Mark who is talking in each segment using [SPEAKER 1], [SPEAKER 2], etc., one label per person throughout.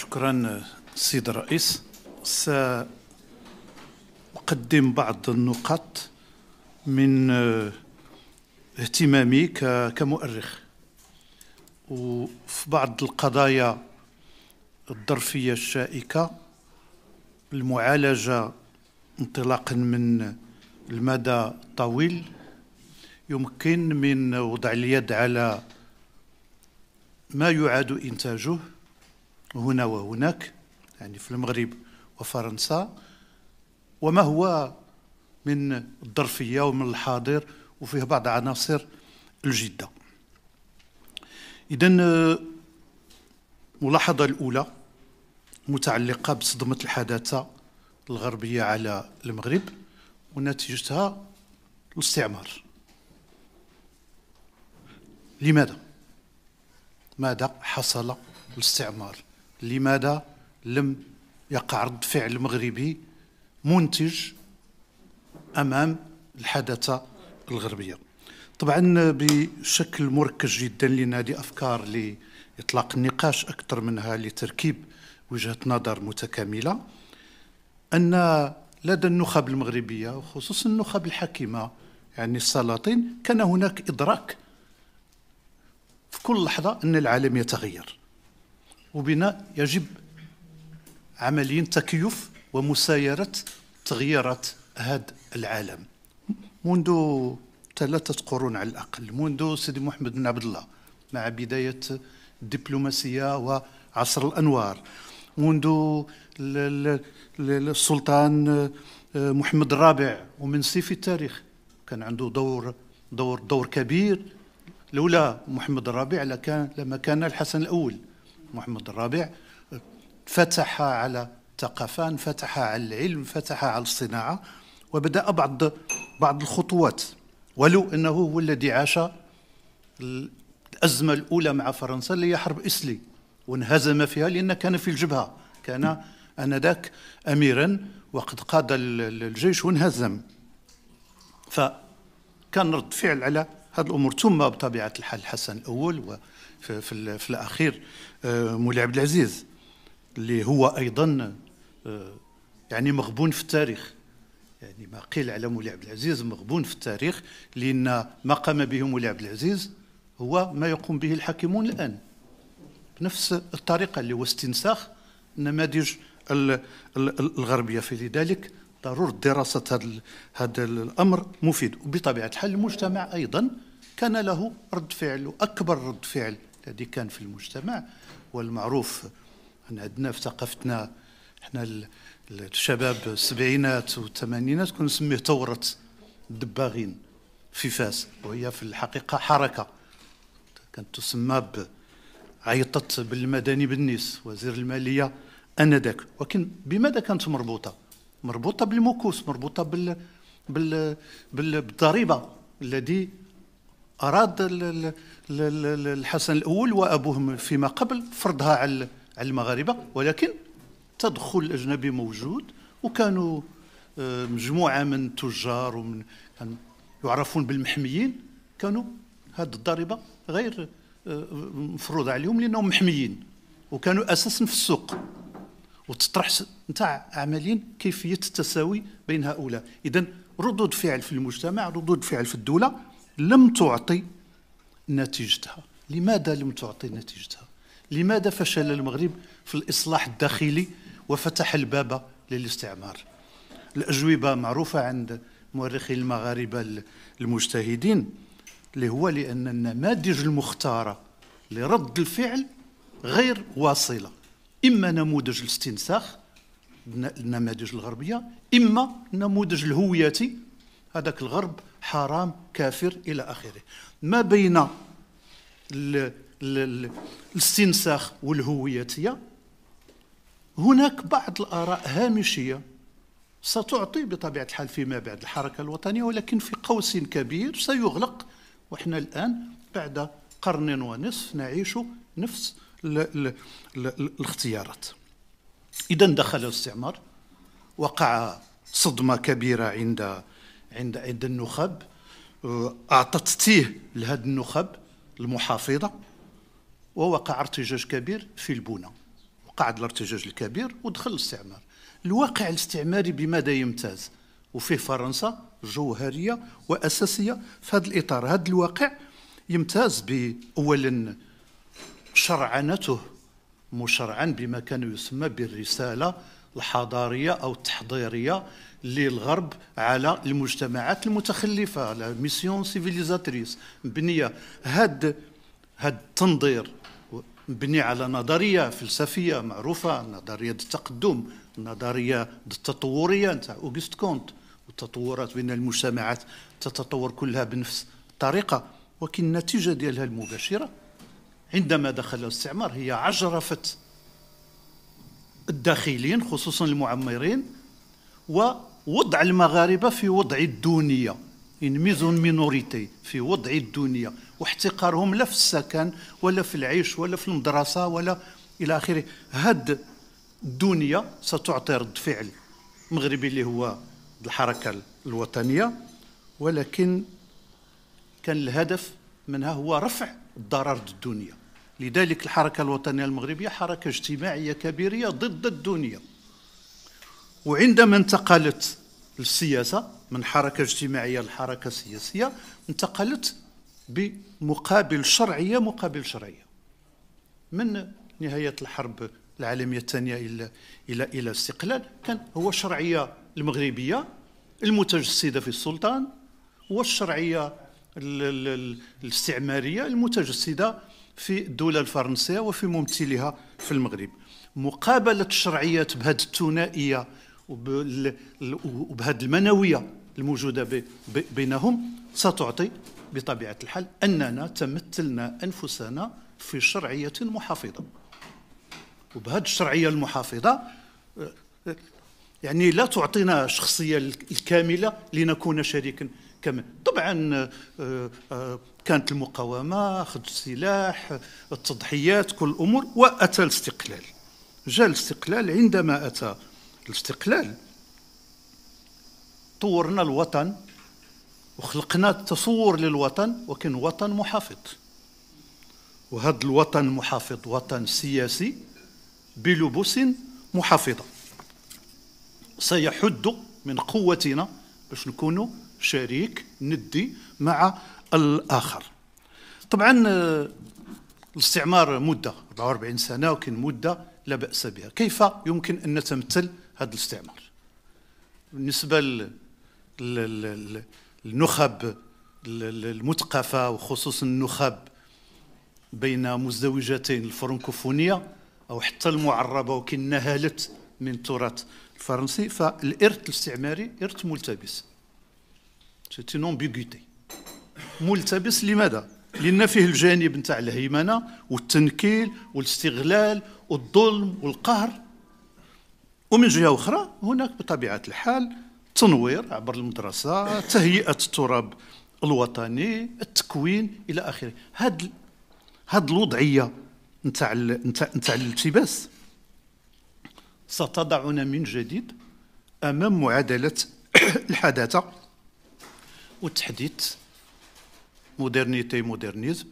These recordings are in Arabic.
[SPEAKER 1] شكرا سيد الرئيس سأقدم بعض النقاط من آه، اهتمامي كمؤرخ وفي بعض القضايا الظرفية الشائكة المعالجة انطلاقا من المدى الطويل يمكن من وضع اليد على ما يعاد إنتاجه هنا وهناك يعني في المغرب وفرنسا وما هو من الظرفيه ومن الحاضر وفيه بعض عناصر الجده اذا الملاحظه الاولى متعلقه بصدمه الحداثه الغربيه على المغرب ونتيجتها الاستعمار لماذا ماذا حصل الاستعمار لماذا لم يقع رد فعل مغربي منتج امام الحداثه الغربيه طبعا بشكل مركز جدا لان هذه افكار لاطلاق النقاش اكثر منها لتركيب وجهه نظر متكامله ان لدى النخب المغربيه وخصوصا النخب الحاكمه يعني السلاطين كان هناك ادراك في كل لحظه ان العالم يتغير وبناء يجب عمليا تكيف ومسايرة تغييرات هذا العالم منذ ثلاثة قرون على الأقل منذ سيدي محمد بن عبد الله مع بداية الدبلوماسية وعصر الأنوار منذ السلطان آه، محمد الرابع ومن سيف التاريخ كان عنده دور دور دور كبير لولا محمد الرابع لكان لما كان الحسن الأول محمد الرابع فتح على الثقافة انفتح على العلم انفتح على الصناعة وبدأ بعض بعض الخطوات ولو أنه هو الذي عاش الأزمة الأولى مع فرنسا اللي هي حرب إسلي وانهزم فيها لأن كان في الجبهة كان آنذاك أميرا وقد قاد الجيش وانهزم فكان رد فعل على هذه الأمور ثم بطبيعة الحال الحسن الأول و في, في, في الاخير آه، مولاي عبد العزيز اللي هو ايضا آه، يعني مغبون في التاريخ يعني ما قيل على مولاي عبد العزيز مغبون في التاريخ لان ما قام به مولاي عبد العزيز هو ما يقوم به الحاكمون الان بنفس الطريقه اللي هو استنساخ النماذج الغربيه فلذلك ضروره دراسه هذا هذا الامر مفيد وبطبيعه الحال المجتمع ايضا كان له رد فعل واكبر رد فعل الذي كان في المجتمع والمعروف أن عندنا في ثقافتنا احنا الشباب السبعينات والثمانينات كنا نسميه ثورة الدباغين في فاس وهي في الحقيقة حركة كانت تسمى عيطت بالمدني بالنيس وزير المالية آنذاك ولكن بماذا كانت مربوطة؟ مربوطة بالمكوس مربوطة بال بال بالضريبة الذي أراد الحسن الأول وأبوهم فيما قبل فرضها على المغاربة ولكن تدخل الأجنبي موجود وكانوا آه، مجموعة من التجار ومن يعرفون بالمحميين كانوا هذه الضريبة غير آه، مفروضة عليهم لأنهم محميين وكانوا أساسا في السوق وتطرح نتاع عمليا كيفية التساوي بين هؤلاء إذا ردود فعل في المجتمع ردود فعل في الدولة لم تعطي نتيجتها لماذا لم تعطي نتيجتها لماذا فشل المغرب في الإصلاح الداخلي وفتح الباب للاستعمار الأجوبة معروفة عند مؤرخي المغاربة المجتهدين اللي هو لأن النماذج المختارة لرد الفعل غير واصلة إما نموذج الاستنساخ النماذج الغربية إما نموذج الهوياتي هذاك الغرب حرام كافر الى اخره ما بين الاستنساخ والهويتيه هناك بعض الاراء هامشيه ستعطي بطبيعه الحال فيما بعد الحركه الوطنيه ولكن في قوس كبير سيغلق وحنا الان بعد قرن ونصف نعيش نفس الـ الـ الـ الاختيارات اذا دخل الاستعمار وقع صدمه كبيره عند عند عند النخب آه، اعطت تيه لهذا النخب المحافظه ووقع ارتجاج كبير في البنى وقع الارتجاج الكبير ودخل الاستعمار الواقع الاستعماري بماذا يمتاز وفيه فرنسا جوهريه واساسيه في هذا الاطار هذا الواقع يمتاز باولا شرعنته مشرعا بما كان يسمى بالرساله الحضاريه او التحضيريه للغرب على المجتمعات المتخلفه على ميسيون سيفيليزاتريس مبنيه هاد هاد التنظير مبني على نظريه فلسفيه معروفه نظريه التقدم نظريه التطوريه نتاع اوغست كونت والتطورات بين المجتمعات تتطور كلها بنفس الطريقه ولكن النتيجه ديالها المباشره عندما دخل الاستعمار هي عجرفت الداخلين خصوصا المعمرين و وضع المغاربه في وضع الدونيه ان ميزون مينوريتي في وضع الدنيا واحتقارهم لا في السكن ولا في العيش ولا في المدرسه ولا الى اخره هاد الدنيا ستعطي رد فعل مغربي اللي هو الحركه الوطنيه ولكن كان الهدف منها هو رفع الضرر الدنيا لذلك الحركه الوطنيه المغربيه حركه اجتماعيه كبيره ضد الدنيا وعندما انتقلت للسياسة من حركة اجتماعية لحركة سياسية انتقلت بمقابل شرعية مقابل شرعية من نهاية الحرب العالمية الثانية إلى إلى إلى الاستقلال كان هو الشرعية المغربية المتجسدة في السلطان والشرعية الاستعمارية المتجسدة في الدولة الفرنسية وفي ممثلها في المغرب مقابلة الشرعيات بهذه الثنائية وبهذه المنوية الموجودة بينهم ستعطي بطبيعة الحال أننا تمثلنا أنفسنا في شرعية محافظة وبهذه الشرعية المحافظة يعني لا تعطينا الشخصية الكاملة لنكون شريكا كما طبعا آه، آه، كانت المقاومة أخذ السلاح التضحيات كل الأمور وأتى الاستقلال جاء الاستقلال عندما أتى الاستقلال طورنا الوطن وخلقنا التصور للوطن وكان وطن محافظ وهذا الوطن محافظ وطن سياسي بلبوس محافظة سيحد من قوتنا باش نكونوا شريك ندي مع الآخر طبعا الاستعمار مدة 44 سنة وكان مدة لا بأس بها كيف يمكن أن نتمثل هذا الاستعمار بالنسبة للنخب المثقفة وخصوصا النخب بين مزدوجتين الفرنكوفونية أو حتى المعربة وكنا هالت من التراث الفرنسي فالإرث الاستعماري إرث ملتبس سيت اون ملتبس لماذا؟ لأن فيه الجانب نتاع الهيمنة والتنكيل والاستغلال والظلم والقهر ومن جهه اخرى هناك بطبيعه الحال تنوير عبر المدرسه تهيئه التراب الوطني التكوين الى اخره هاد هاد الوضعيه نتاع نتاع الالتباس ستضعنا من جديد امام معادله الحداثه والتحديث مودرنيتي مودرنيزم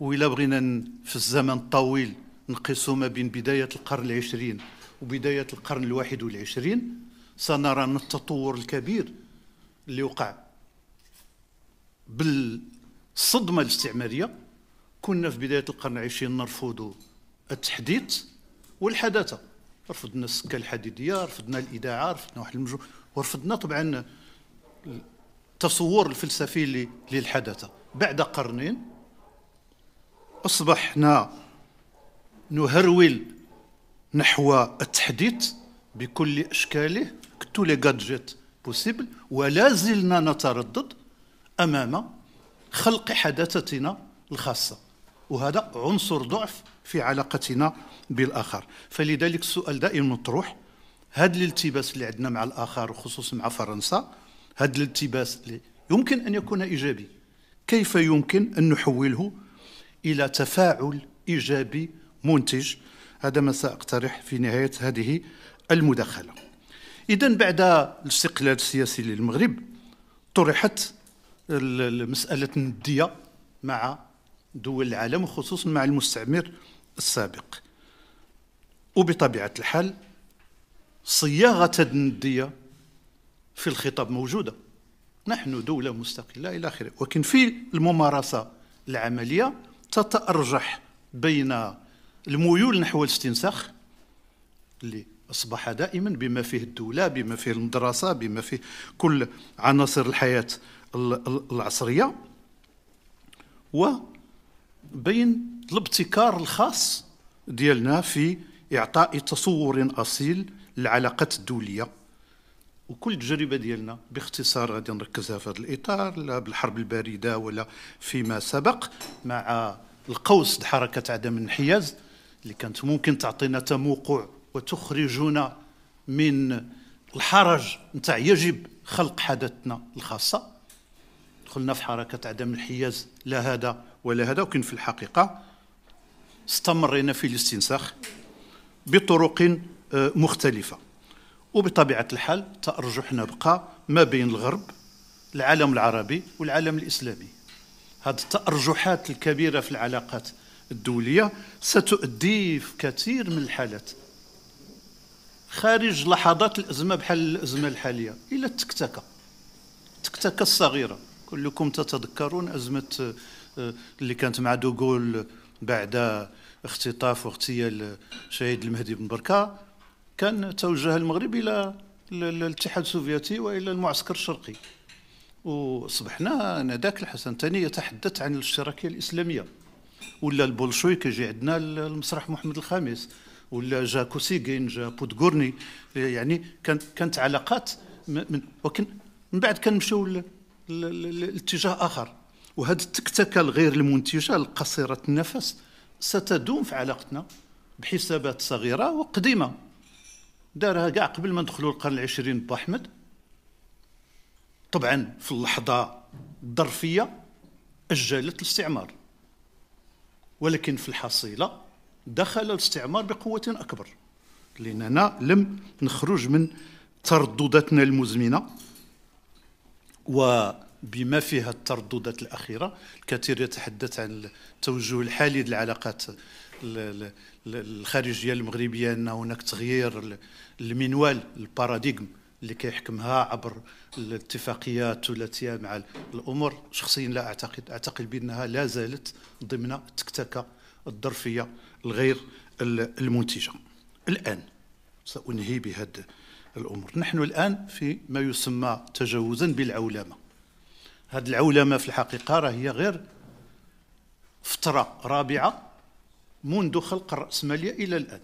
[SPEAKER 1] وإلا بغينا في الزمن الطويل نقيسو ما بين بداية القرن العشرين وبداية القرن الواحد والعشرين سنرى أن التطور الكبير اللي وقع بالصدمة الاستعمارية كنا في بداية القرن العشرين نرفض التحديث والحداثة رفضنا السكة الحديدية رفضنا الإذاعة رفضنا واحد المجموعة ورفضنا طبعا التصور الفلسفي للحداثة بعد قرنين أصبحنا نهرول نحو التحديث بكل اشكاله كتو لي جادجيت بوسيبل ولا زلنا نتردد امام خلق حداثتنا الخاصه وهذا عنصر ضعف في علاقتنا بالاخر فلذلك السؤال دائما مطروح هذا الالتباس اللي عندنا مع الاخر وخصوصا مع فرنسا هذا الالتباس اللي يمكن ان يكون ايجابي كيف يمكن ان نحوله الى تفاعل ايجابي منتج هذا ما سأقترح في نهاية هذه المداخلة إذا بعد الاستقلال السياسي للمغرب طرحت مسألة الندية مع دول العالم وخصوصا مع المستعمر السابق وبطبيعة الحال صياغة الندية في الخطاب موجودة نحن دولة مستقلة إلى آخره ولكن في الممارسة العملية تتأرجح بين الميول نحو الاستنساخ اللي أصبح دائما بما فيه الدولة بما فيه المدرسة بما فيه كل عناصر الحياة العصرية وبين الابتكار الخاص ديالنا في إعطاء تصور أصيل للعلاقات الدولية وكل تجربة ديالنا باختصار غادي نركزها في هذا الإطار لا بالحرب الباردة ولا فيما سبق مع القوس حركة عدم الانحياز اللي كانت ممكن تعطينا تموقع وتخرجنا من الحرج نتاع يجب خلق حدثنا الخاصة دخلنا في حركة عدم الحياز لا هذا ولا هذا وكن في الحقيقة استمرينا في الاستنساخ بطرق آه، مختلفة وبطبيعة الحال تأرجحنا بقى ما بين الغرب العالم العربي والعالم الإسلامي هذه التأرجحات الكبيرة في العلاقات الدولية ستؤدي في كثير من الحالات خارج لحظات الأزمة بحال الأزمة الحالية إلى التكتكة التكتكة الصغيرة كلكم تتذكرون أزمة آه، اللي كانت مع دوغول بعد اختطاف واغتيال شهيد المهدي بن بركة كان توجه المغرب إلى الاتحاد السوفيتي وإلى المعسكر الشرقي وصبحنا انذاك الحسن الثاني يتحدث عن الاشتراكيه الاسلاميه ولا البولشوي يجي عندنا المسرح محمد الخامس ولا جا كوسيغين جا بودغورني يعني كانت كانت علاقات من ولكن من بعد كنمشيو لاتجاه اخر وهذه التكتكه الغير المنتجه القصيره النفس ستدوم في علاقتنا بحسابات صغيره وقديمه دارها كاع قبل ما ندخلوا القرن العشرين با احمد طبعا في اللحظه الظرفيه اجلت الاستعمار ولكن في الحصيلة دخل الاستعمار بقوة أكبر لأننا لم نخرج من تردداتنا المزمنة وبما فيها الترددات الأخيرة الكثير يتحدث عن التوجه الحالي للعلاقات الخارجية المغربية أن هناك تغيير المنوال الباراديغم اللي كيحكمها عبر الاتفاقيات التي مع الامور شخصيا لا اعتقد اعتقد بانها لا زالت ضمن التكتكه الظرفيه الغير المنتجه الان سانهي بهذا الامر نحن الان في ما يسمى تجاوزا بالعولمه هذه العولمه في الحقيقه راه هي غير فتره رابعه منذ خلق الراسماليه الى الان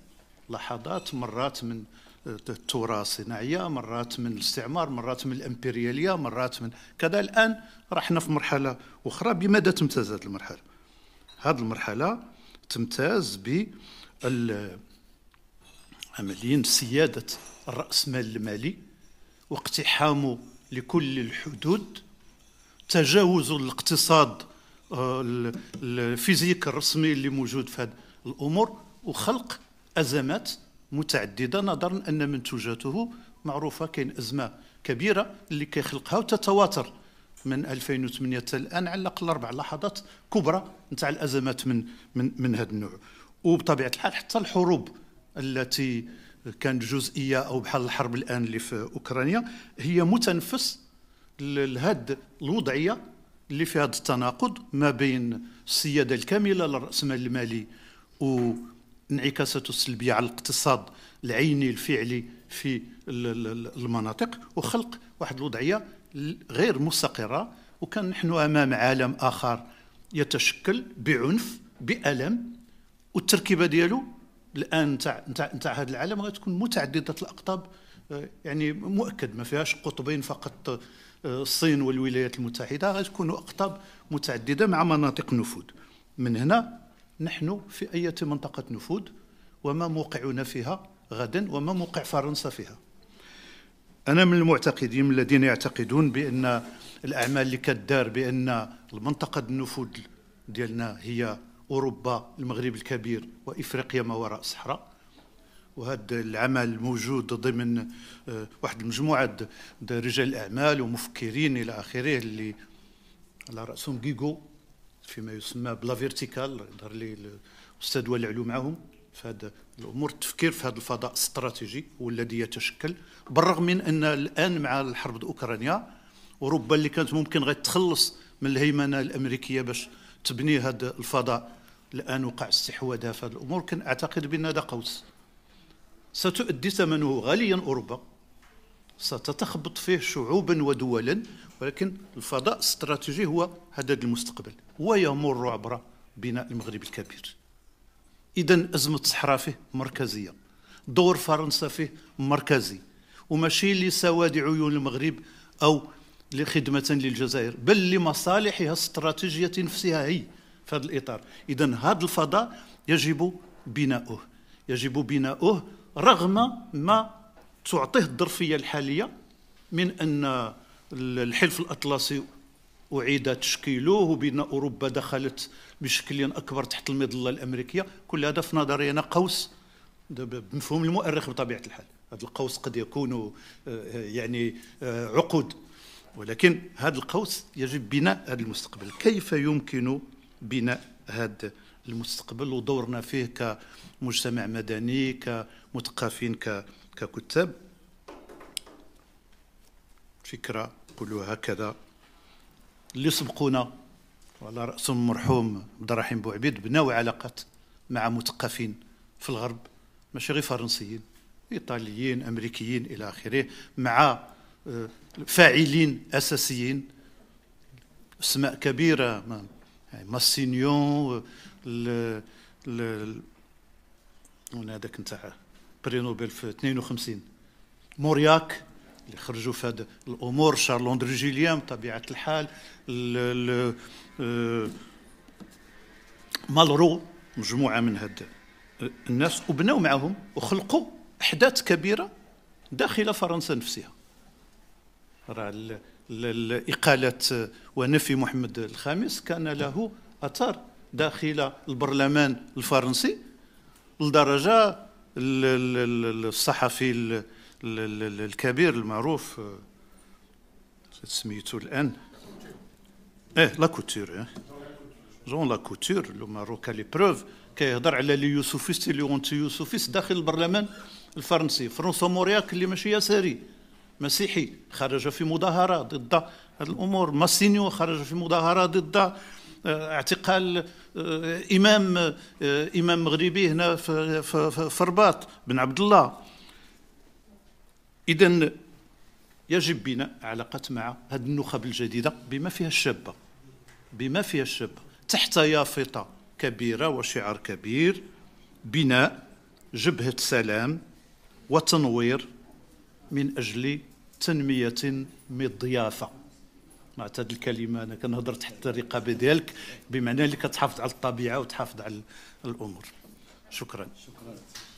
[SPEAKER 1] لحظات مرات من الثوره الصناعيه مرات من الاستعمار مرات من الامبرياليه مرات من كذا الان رحنا في مرحله اخرى بماذا تمتاز هذه المرحله هذه المرحله تمتاز ب عمليا سياده الراسمال المالي واقتحامه لكل الحدود تجاوز الاقتصاد آه، الفيزيك الرسمي اللي موجود في هذه الامور وخلق ازمات متعدده نظرا ان منتوجاته معروفه كاين ازمه كبيره اللي كيخلقها وتتواتر من 2008 حتى الان على الاقل اربع لحظات كبرى نتاع الازمات من من من هذا النوع وبطبيعه الحال حتى الحروب التي كانت جزئيه او بحال الحرب الان اللي في اوكرانيا هي متنفس لهاد الوضعيه اللي فيها هذا التناقض ما بين السياده الكامله للراس المالي و انعكاساته السلبيه على الاقتصاد العيني الفعلي في المناطق وخلق واحد الوضعيه غير مستقره وكان نحن امام عالم اخر يتشكل بعنف بالم والتركيبه ديالو الان تاع تاع نتاع هذا العالم غتكون متعدده الاقطاب آه، يعني مؤكد ما فيهاش قطبين فقط آه، الصين والولايات المتحده غتكون اقطاب متعدده مع مناطق نفوذ من هنا نحن في أي منطقة نفوذ وما موقعنا فيها غدا وما موقع فرنسا فيها أنا من المعتقدين من الذين يعتقدون بأن الأعمال اللي كدار بأن المنطقة النفوذ ديالنا هي أوروبا المغرب الكبير وإفريقيا ما وراء الصحراء وهذا العمل موجود ضمن آه، واحد المجموعة رجال الأعمال ومفكرين إلى آخره اللي على رأسهم جيجو فيما يسمى بلا فيرتيكال ظهر لي الاستاذ والعلو معهم في هذا الامور التفكير في هذا الفضاء الاستراتيجي هو الذي يتشكل بالرغم من ان الان مع الحرب الاوكرانية اوروبا اللي كانت ممكن غتخلص من الهيمنه الامريكيه باش تبني هذا الفضاء الان وقع استحواذها في هذه الامور كان اعتقد بان هذا قوس ستؤدي ثمنه غاليا اوروبا ستتخبط فيه شعوبا ودولا ولكن الفضاء الاستراتيجي هو هذا المستقبل ويمر عبر بناء المغرب الكبير إذا أزمة الصحراء فيه مركزية دور فرنسا فيه مركزي وماشي لسواد عيون المغرب أو لخدمة للجزائر بل لمصالحها الاستراتيجية نفسها هي في هذا الإطار إذا هذا الفضاء يجب بناؤه يجب بناؤه رغم ما تعطيه الظرفيه الحاليه من ان الحلف الاطلسي أعيد تشكيله وبأن أوروبا دخلت بشكل أكبر تحت المظلة الأمريكية كل هذا في نظري انا قوس بمفهوم المؤرخ بطبيعة الحال هذا القوس قد يكون آه، يعني آه، عقود ولكن هذا القوس يجب بناء هذا المستقبل كيف يمكن بناء هذا المستقبل ودورنا فيه كمجتمع مدني كمثقفين ك ككتاب فكرة قولوا هكذا اللي سبقونا وعلى رأسهم المرحوم عبد الرحيم بوعبيد بناو علاقات مع مثقفين في الغرب ماشي غير فرنسيين ايطاليين امريكيين الى اخره مع آه، فاعلين اساسيين اسماء كبيره يعني ماسينيون ال ال هذاك نتاع بري نوبل في 52 مورياك اللي خرجوا في هذا الامور شارل درجيليان بطبيعه الحال آه، مالرو مجموعه من هاد الناس وبنوا معهم وخلقوا احداث كبيره داخل فرنسا نفسها راه اقاله آه، ونفي محمد الخامس كان له اثار داخل البرلمان الفرنسي لدرجه الصحفي الكبير المعروف آه، سميتو الان ايه لا كوتور جون إيه. لا كوتور لو ماروكا لي بروف كيهضر على لي يوسفيست لي اونتي يوسفيست داخل البرلمان الفرنسي فرنسا مورياك اللي ماشي يساري مسيحي خرج في مظاهره ضد هذه الامور ماسينيو خرج في مظاهره ضد آه، اعتقال آه، امام آه، امام مغربي هنا في, في, الرباط بن عبد الله اذا يجب بناء علاقات مع هذه النخب الجديده بما فيها الشابه بما فيها الشابه تحت يافطه كبيره وشعار كبير بناء جبهه سلام وتنوير من اجل تنميه مضيافه هاد الكلمه انا كنهضر تحت الرقابه ديالك بمعنى اللي كتحافظ على الطبيعه وتحافظ على الامور شكرا شكرا